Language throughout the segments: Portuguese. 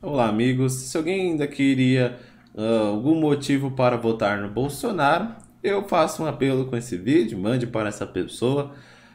Olá, amigos. Se alguém ainda queria uh, algum motivo para votar no Bolsonaro, eu faço um apelo com esse vídeo, mande para essa pessoa.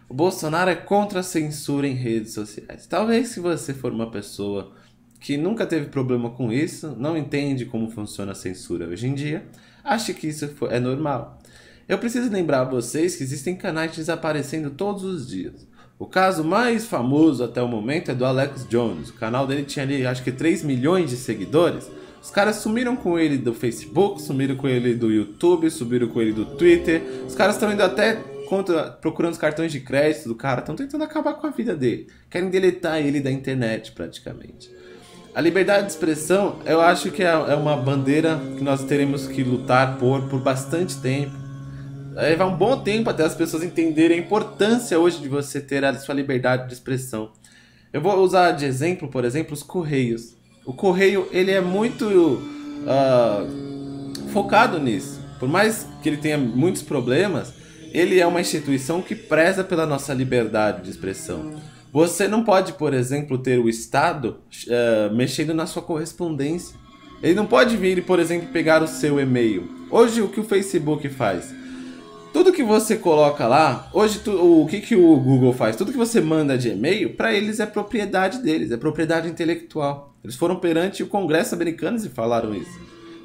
O Bolsonaro é contra a censura em redes sociais. Talvez se você for uma pessoa que nunca teve problema com isso, não entende como funciona a censura hoje em dia, acha que isso é normal. Eu preciso lembrar a vocês que existem canais desaparecendo todos os dias. O caso mais famoso até o momento é do Alex Jones. O canal dele tinha ali acho que 3 milhões de seguidores. Os caras sumiram com ele do Facebook, sumiram com ele do YouTube, sumiram com ele do Twitter. Os caras estão indo até contra, procurando os cartões de crédito do cara, estão tentando acabar com a vida dele. Querem deletar ele da internet praticamente. A liberdade de expressão, eu acho que é, é uma bandeira que nós teremos que lutar por por bastante tempo é levar um bom tempo até as pessoas entenderem a importância hoje de você ter a sua liberdade de expressão. Eu vou usar de exemplo, por exemplo, os correios. O correio ele é muito uh, focado nisso. Por mais que ele tenha muitos problemas, ele é uma instituição que preza pela nossa liberdade de expressão. Você não pode, por exemplo, ter o Estado uh, mexendo na sua correspondência. Ele não pode vir, por exemplo, pegar o seu e-mail. Hoje, o que o Facebook faz? tudo que você coloca lá, hoje tu, o que, que o Google faz? Tudo que você manda de e-mail, para eles é propriedade deles, é propriedade intelectual. Eles foram perante o Congresso americano e falaram isso.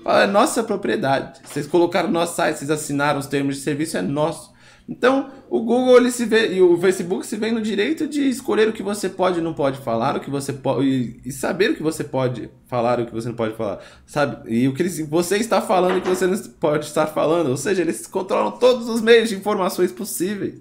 Falaram, é nossa propriedade. Vocês colocaram no nosso site, vocês assinaram os termos de serviço, é nosso. Então, o Google ele se vê, e o Facebook se vê no direito de escolher o que você pode e não pode falar, o que você pode e saber o que você pode falar e o que você não pode falar, sabe? E o que eles, você está falando e o que você não pode estar falando, ou seja, eles controlam todos os meios de informações possíveis.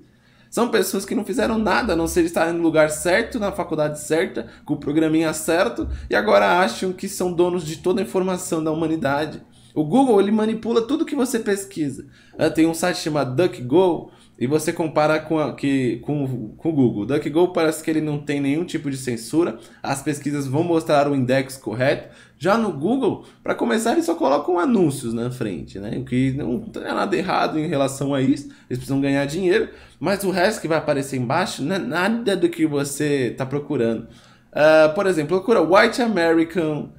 São pessoas que não fizeram nada, a não ser estar no lugar certo, na faculdade certa, com o programinha certo, e agora acham que são donos de toda a informação da humanidade. O Google ele manipula tudo que você pesquisa. Ah, tem um site chamado DuckGo e você compara com, a, que, com, com o Google. O DuckGo parece que ele não tem nenhum tipo de censura, as pesquisas vão mostrar o index correto. Já no Google, para começar, eles só colocam anúncios na frente, né? o que não tem nada errado em relação a isso, eles precisam ganhar dinheiro, mas o resto que vai aparecer embaixo não é nada do que você está procurando. Uh, por exemplo, procura White American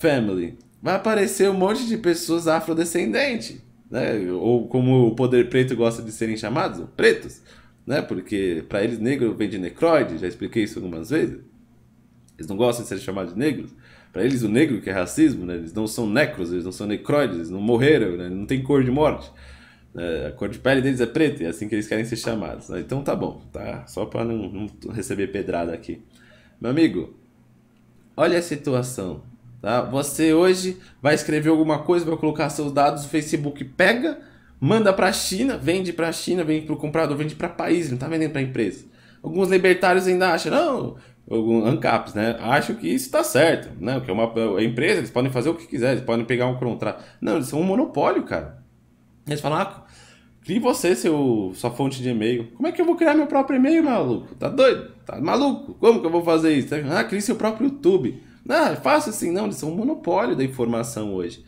Family vai aparecer um monte de pessoas afrodescendentes, né? Ou como o poder preto gosta de serem chamados, pretos, né? Porque para eles negro vem de necroide, já expliquei isso algumas vezes. Eles não gostam de ser chamados de negros. Para eles o negro que é racismo, né? Eles não são necros, eles não são necroides, eles não morreram, né? não tem cor de morte. Né? a cor de pele deles é preta, é assim que eles querem ser chamados. Né? Então tá bom, tá? Só para não, não receber pedrada aqui. Meu amigo, olha a situação Tá? Você hoje vai escrever alguma coisa, vai colocar seus dados, o Facebook pega, manda para a China, vende para a China, vende para o comprador, vende para país, não está vendendo para empresa. Alguns libertários ainda acham, não, alguns ANCAPs, né? Acham que isso está certo, né? Que é uma é empresa, eles podem fazer o que quiser, eles podem pegar um contrato. Não, eles são um monopólio, cara. Eles falam, ah, crie você seu, sua fonte de e-mail. Como é que eu vou criar meu próprio e-mail, maluco? Tá doido? Tá maluco? Como que eu vou fazer isso? Ah, crie seu próprio YouTube. Não, é fácil assim, não, eles são um monopólio da informação hoje.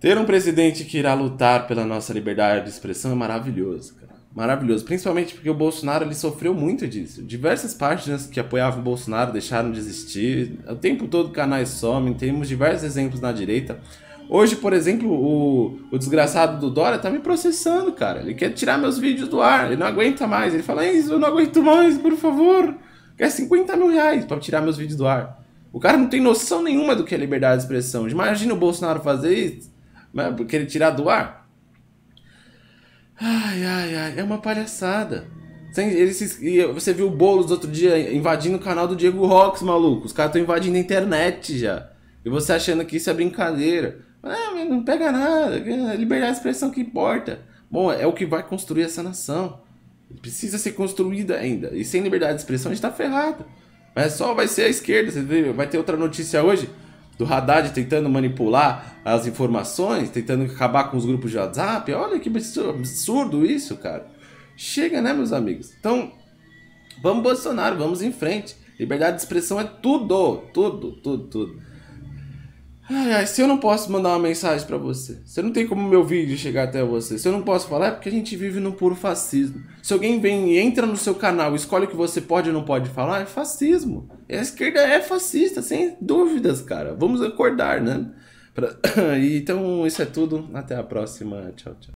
Ter um presidente que irá lutar pela nossa liberdade de expressão é maravilhoso, cara. Maravilhoso, principalmente porque o Bolsonaro ele sofreu muito disso. Diversas páginas que apoiavam o Bolsonaro deixaram de existir. O tempo todo canais somem, temos diversos exemplos na direita. Hoje, por exemplo, o, o desgraçado do Dória tá me processando, cara. Ele quer tirar meus vídeos do ar, ele não aguenta mais. Ele fala, isso, eu não aguento mais, por favor. Quer 50 mil reais pra tirar meus vídeos do ar. O cara não tem noção nenhuma do que é liberdade de expressão. Imagina o Bolsonaro fazer isso, né, porque ele tirar do ar. Ai, ai, ai, é uma palhaçada. você viu o Boulos outro dia invadindo o canal do Diego Rocks, maluco. Os caras estão invadindo a internet já. E você achando que isso é brincadeira. Ah, não pega nada. É liberdade de expressão que importa. Bom, é o que vai construir essa nação. Precisa ser construída ainda. E sem liberdade de expressão a gente está ferrado. Mas só vai ser a esquerda, você vai ter outra notícia hoje do Haddad tentando manipular as informações, tentando acabar com os grupos de WhatsApp. Olha que absurdo isso, cara. Chega, né, meus amigos? Então, vamos Bolsonaro, vamos em frente. Liberdade de expressão é tudo, tudo, tudo, tudo. Ai, ai, se eu não posso mandar uma mensagem para você, se eu não tem como meu vídeo chegar até você, se eu não posso falar, é porque a gente vive num puro fascismo. Se alguém vem e entra no seu canal escolhe o que você pode ou não pode falar, é fascismo. A esquerda é fascista, sem dúvidas, cara. Vamos acordar, né? Pra... então, isso é tudo. Até a próxima. Tchau, tchau.